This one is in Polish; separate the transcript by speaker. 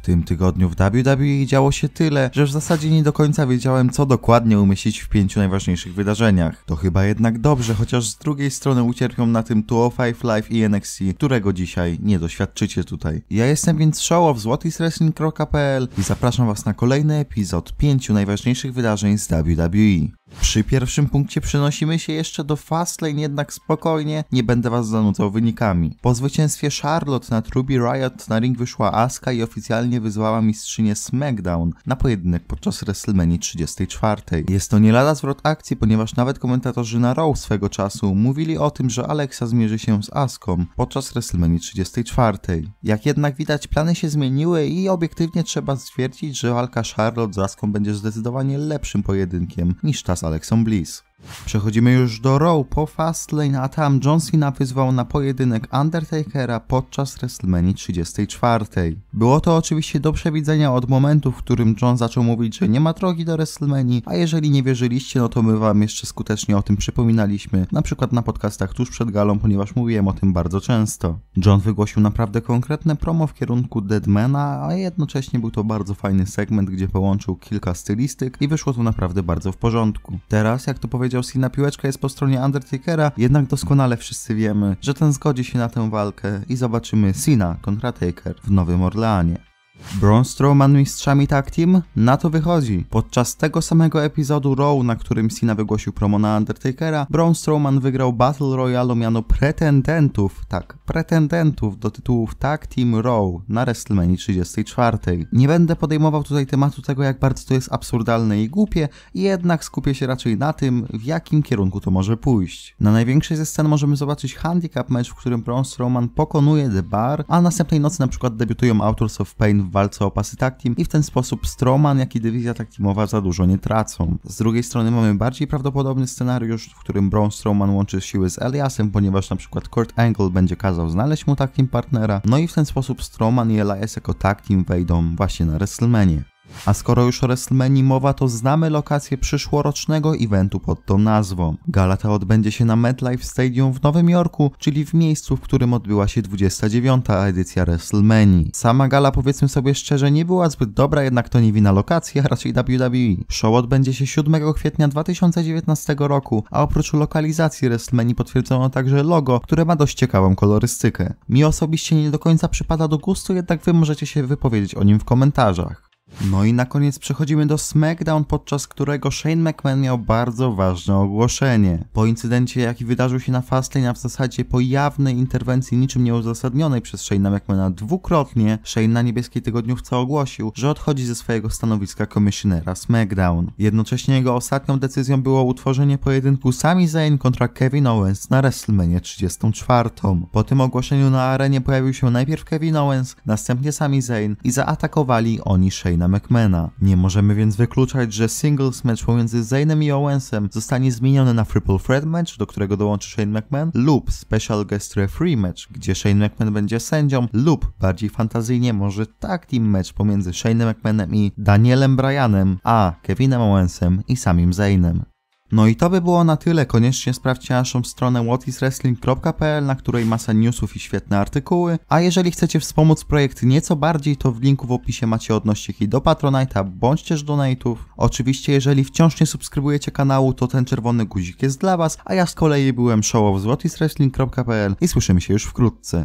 Speaker 1: W tym tygodniu w WWE działo się tyle, że w zasadzie nie do końca wiedziałem, co dokładnie umieścić w pięciu najważniejszych wydarzeniach. To chyba jednak dobrze, chociaż z drugiej strony ucierpią na tym 205 Live i NXT, którego dzisiaj nie doświadczycie tutaj. Ja jestem więc Show of złotyswrestling.pl i zapraszam Was na kolejny epizod pięciu najważniejszych wydarzeń z WWE. Przy pierwszym punkcie przenosimy się jeszcze do Fastlane, jednak spokojnie, nie będę was zanudzał wynikami. Po zwycięstwie Charlotte nad Ruby Riot na ring wyszła Aska i oficjalnie wyzwała mistrzynię SmackDown na pojedynek podczas WrestleMania 34. Jest to nie lada zwrot akcji, ponieważ nawet komentatorzy na Raw swego czasu mówili o tym, że Alexa zmierzy się z Aską podczas WrestleMania 34. Jak jednak widać, plany się zmieniły i obiektywnie trzeba stwierdzić, że walka Charlotte z Aską będzie zdecydowanie lepszym pojedynkiem niż ta oraz Bliss. Przechodzimy już do Raw po Fastlane, a tam John Cena wyzwał na pojedynek Undertakera podczas WrestleMania 34. Było to oczywiście do przewidzenia od momentu, w którym John zaczął mówić, że nie ma drogi do WrestleMania, a jeżeli nie wierzyliście, no to my wam jeszcze skutecznie o tym przypominaliśmy, na przykład na podcastach tuż przed galą, ponieważ mówiłem o tym bardzo często. John wygłosił naprawdę konkretne promo w kierunku Deadmana, a jednocześnie był to bardzo fajny segment, gdzie połączył kilka stylistyk i wyszło to naprawdę bardzo w porządku. Teraz, jak to powiedzieć? powiedział Cena, piłeczka jest po stronie Undertakera, jednak doskonale wszyscy wiemy, że ten zgodzi się na tę walkę i zobaczymy Cena kontra Taker w Nowym Orleanie. Braun Strowman mistrzami tag team? Na to wychodzi. Podczas tego samego epizodu Raw, na którym Cena wygłosił promo na Undertakera, Braun Strowman wygrał Battle Royale o miano pretendentów, tak, pretendentów do tytułów Tag Team Raw na WrestleMania 34. Nie będę podejmował tutaj tematu tego, jak bardzo to jest absurdalne i głupie, jednak skupię się raczej na tym, w jakim kierunku to może pójść. Na największej ze scen możemy zobaczyć handicap match, w którym Braun Strowman pokonuje The Bar, a następnej nocy na przykład debiutują Authors of Pain w w walce o pasy taktim i w ten sposób Stroman, jak i dywizja taktimowa za dużo nie tracą. Z drugiej strony mamy bardziej prawdopodobny scenariusz, w którym Braun Strowman łączy siły z Eliasem, ponieważ na przykład Kurt Angle będzie kazał znaleźć mu taktim partnera, no i w ten sposób Stroman i Elias jako taktim wejdą właśnie na WrestleMania. A skoro już o WrestleMania mowa, to znamy lokację przyszłorocznego eventu pod tą nazwą. Gala ta odbędzie się na MetLife Stadium w Nowym Jorku, czyli w miejscu, w którym odbyła się 29. edycja WrestleMania. Sama gala, powiedzmy sobie szczerze, nie była zbyt dobra, jednak to nie wina lokacji, a raczej WWE. Show odbędzie się 7 kwietnia 2019 roku, a oprócz lokalizacji WrestleMania potwierdzono także logo, które ma dość ciekawą kolorystykę. Mi osobiście nie do końca przypada do gustu, jednak wy możecie się wypowiedzieć o nim w komentarzach. No i na koniec przechodzimy do SmackDown, podczas którego Shane McMahon miał bardzo ważne ogłoszenie. Po incydencie, jaki wydarzył się na Fastlane, a w zasadzie po jawnej interwencji niczym nieuzasadnionej przez Shane'a McMahona dwukrotnie, Shane na niebieskiej tygodniówce ogłosił, że odchodzi ze swojego stanowiska komisionera SmackDown. Jednocześnie jego ostatnią decyzją było utworzenie pojedynku Sami Zayn kontra Kevin Owens na WrestleMania 34. Po tym ogłoszeniu na arenie pojawił się najpierw Kevin Owens, następnie Sami Zayn i zaatakowali oni Shane Shayna McMahona. Nie możemy więc wykluczać, że singles match pomiędzy Zayn'em i Owensem zostanie zmieniony na Triple Threat match, do którego dołączy Shane McMahon, lub Special Guest Referee match, gdzie Shane McMahon będzie sędzią, lub bardziej fantazyjnie może tag team match pomiędzy Shane'em McMahonem i Danielem Bryanem, a Kevinem Owensem i samym Zayn'em. No i to by było na tyle. Koniecznie sprawdźcie naszą stronę whatiswrestling.pl, na której masa newsów i świetne artykuły. A jeżeli chcecie wspomóc projekt nieco bardziej, to w linku w opisie macie odnośniki do Patronite'a bądź też donate'ów. Oczywiście jeżeli wciąż nie subskrybujecie kanału, to ten czerwony guzik jest dla Was, a ja z kolei byłem showow z i słyszymy się już wkrótce.